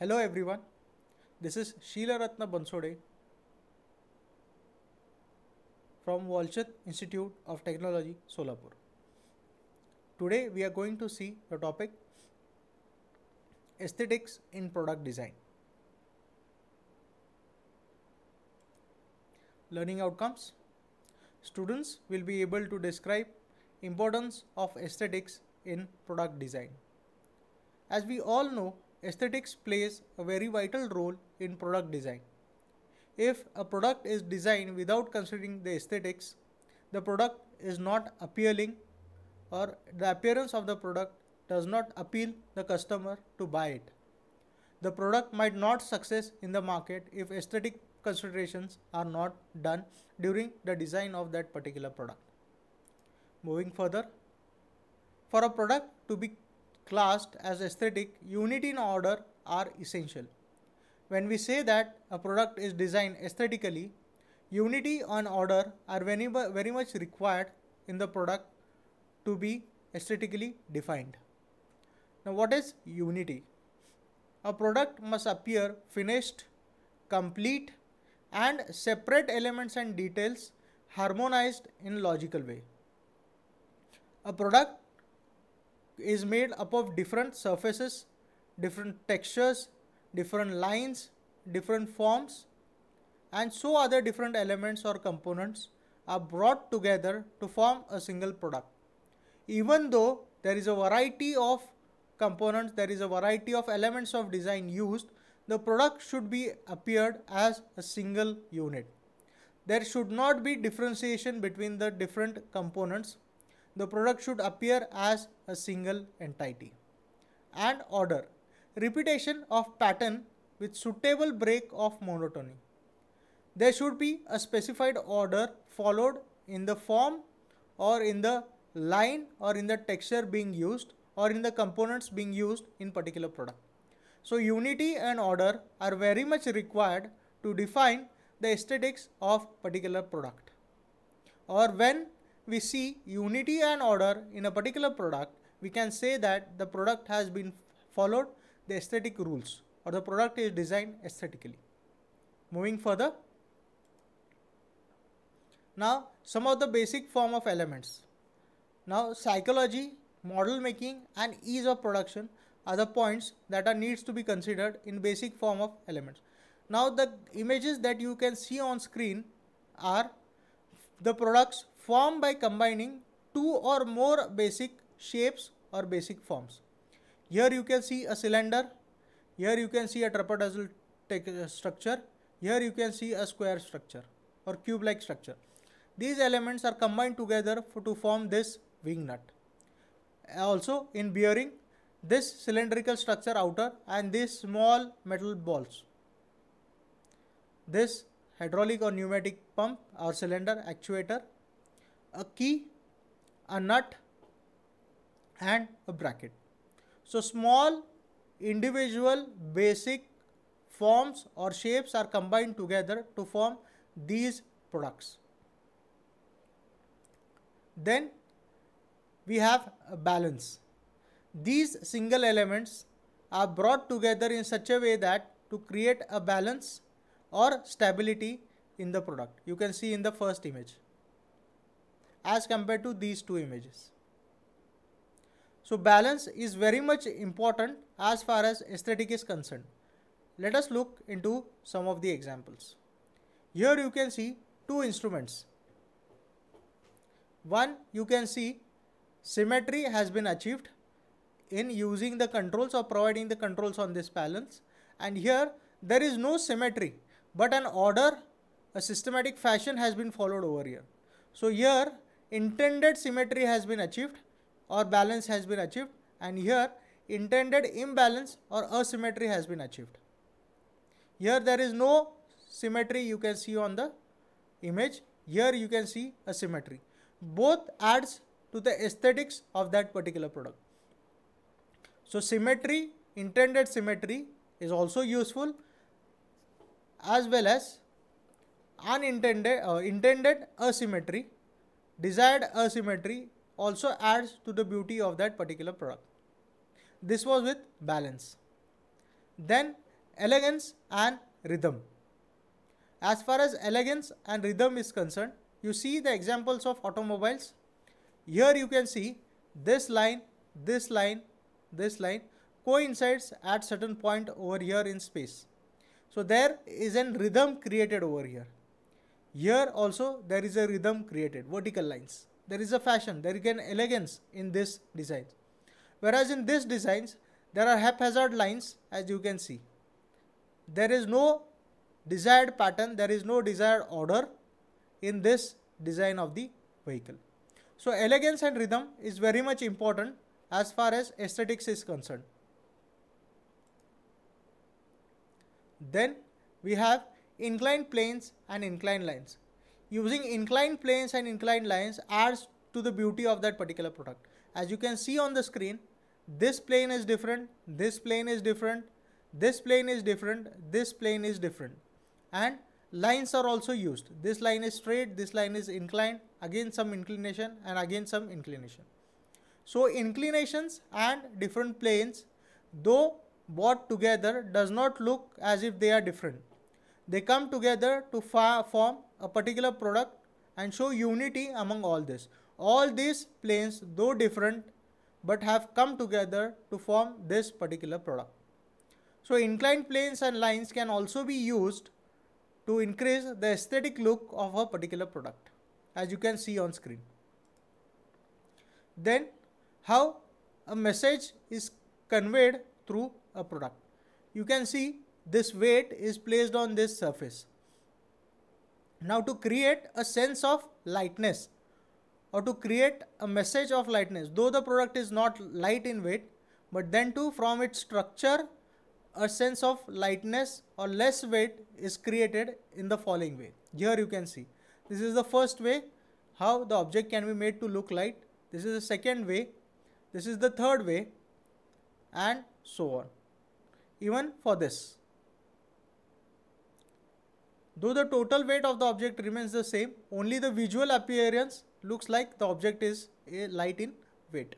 Hello everyone, this is Sheila Ratna Bansode from Walchat Institute of Technology, Solapur. Today we are going to see the topic Aesthetics in Product Design. Learning outcomes Students will be able to describe importance of aesthetics in product design. As we all know, aesthetics plays a very vital role in product design. If a product is designed without considering the aesthetics, the product is not appealing or the appearance of the product does not appeal the customer to buy it. The product might not success in the market if aesthetic considerations are not done during the design of that particular product. Moving further, for a product to be classed as aesthetic, unity and order are essential. When we say that a product is designed aesthetically, unity and order are very, very much required in the product to be aesthetically defined. Now, what is unity? A product must appear finished, complete, and separate elements and details harmonized in logical way. A product is made up of different surfaces, different textures, different lines, different forms and so other different elements or components are brought together to form a single product. Even though there is a variety of components, there is a variety of elements of design used, the product should be appeared as a single unit. There should not be differentiation between the different components the product should appear as a single entity. And order, repetition of pattern with suitable break of monotony. There should be a specified order followed in the form or in the line or in the texture being used or in the components being used in particular product. So unity and order are very much required to define the aesthetics of particular product or when we see unity and order in a particular product, we can say that the product has been followed the aesthetic rules or the product is designed aesthetically. Moving further. Now, some of the basic form of elements. Now, psychology, model making and ease of production are the points that are needs to be considered in basic form of elements. Now, the images that you can see on screen are the products formed by combining two or more basic shapes or basic forms. Here you can see a cylinder, here you can see a trapezoidal uh, structure, here you can see a square structure or cube-like structure. These elements are combined together to form this wing nut. Also in bearing, this cylindrical structure outer and these small metal balls. This hydraulic or pneumatic pump or cylinder actuator a key, a nut and a bracket. So small individual basic forms or shapes are combined together to form these products. Then we have a balance. These single elements are brought together in such a way that to create a balance or stability in the product. You can see in the first image as compared to these two images. So balance is very much important as far as aesthetic is concerned. Let us look into some of the examples. Here you can see two instruments. One you can see symmetry has been achieved in using the controls or providing the controls on this balance and here there is no symmetry but an order a systematic fashion has been followed over here. So here intended symmetry has been achieved or balance has been achieved and here intended imbalance or asymmetry has been achieved. Here there is no symmetry you can see on the image. Here you can see a symmetry. Both adds to the aesthetics of that particular product. So symmetry, intended symmetry is also useful as well as unintended uh, intended asymmetry Desired asymmetry also adds to the beauty of that particular product. This was with balance. Then elegance and rhythm. As far as elegance and rhythm is concerned, you see the examples of automobiles. Here you can see this line, this line, this line coincides at certain point over here in space. So there is an rhythm created over here. Here also there is a rhythm created, vertical lines. There is a fashion, there is an elegance in this design. Whereas in this designs, there are haphazard lines as you can see. There is no desired pattern, there is no desired order in this design of the vehicle. So elegance and rhythm is very much important as far as aesthetics is concerned. Then we have inclined planes and inclined lines. Using inclined planes and inclined lines adds to the beauty of that particular product. As you can see on the screen, this plane is different, this plane is different, this plane is different, this plane is different. And lines are also used. This line is straight, this line is inclined, again some inclination and again some inclination. So inclinations and different planes, though bought together, does not look as if they are different. They come together to form a particular product and show unity among all this. All these planes, though different, but have come together to form this particular product. So inclined planes and lines can also be used to increase the aesthetic look of a particular product as you can see on screen. Then how a message is conveyed through a product. You can see this weight is placed on this surface. Now to create a sense of lightness or to create a message of lightness, though the product is not light in weight, but then too from its structure, a sense of lightness or less weight is created in the following way. Here you can see. This is the first way how the object can be made to look light. This is the second way. This is the third way and so on. Even for this. Though the total weight of the object remains the same, only the visual appearance looks like the object is light in weight.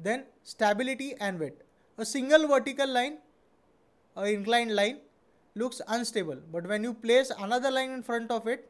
Then stability and weight. A single vertical line, an inclined line looks unstable but when you place another line in front of it,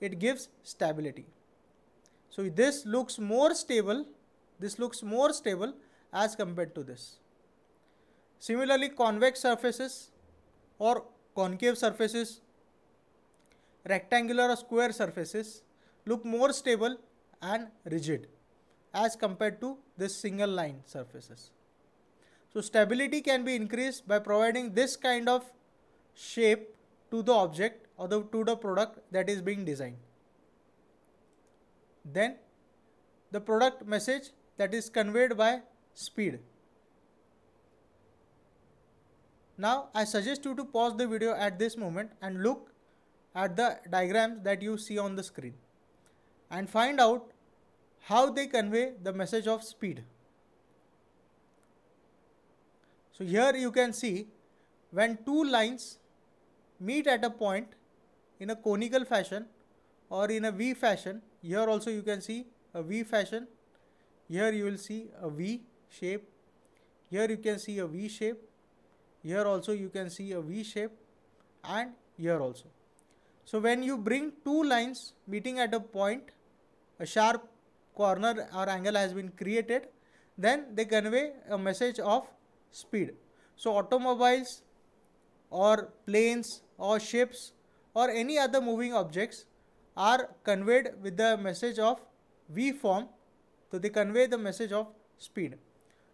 it gives stability. So this looks more stable, this looks more stable as compared to this. Similarly, convex surfaces or concave surfaces, rectangular or square surfaces look more stable and rigid as compared to this single line surfaces. So stability can be increased by providing this kind of shape to the object or the, to the product that is being designed. Then the product message that is conveyed by speed. Now I suggest you to pause the video at this moment and look at the diagrams that you see on the screen and find out how they convey the message of speed. So here you can see when two lines meet at a point in a conical fashion or in a V fashion, here also you can see a V fashion, here you will see a V shape, here you can see a V shape here also you can see a V shape and here also. So when you bring two lines meeting at a point, a sharp corner or angle has been created, then they convey a message of speed. So automobiles or planes or ships or any other moving objects are conveyed with the message of V form. So they convey the message of speed.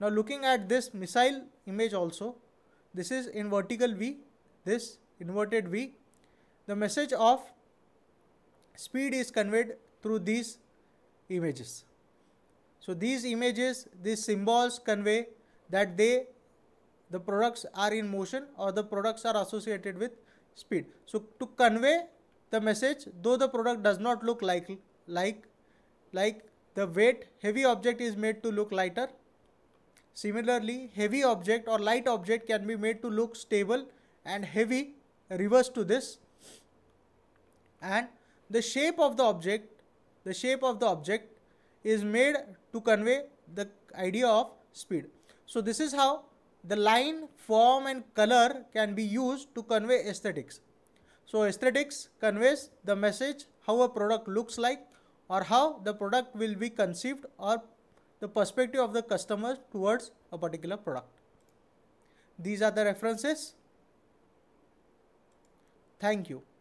Now looking at this missile image also, this is in vertical V, this inverted V. The message of speed is conveyed through these images. So these images, these symbols convey that they, the products are in motion or the products are associated with speed. So to convey the message, though the product does not look like, like, like the weight heavy object is made to look lighter Similarly, heavy object or light object can be made to look stable and heavy reverse to this and the shape of the object the shape of the object is made to convey the idea of speed. So this is how the line, form and color can be used to convey aesthetics. So aesthetics conveys the message how a product looks like or how the product will be conceived or the perspective of the customer towards a particular product. These are the references. Thank you.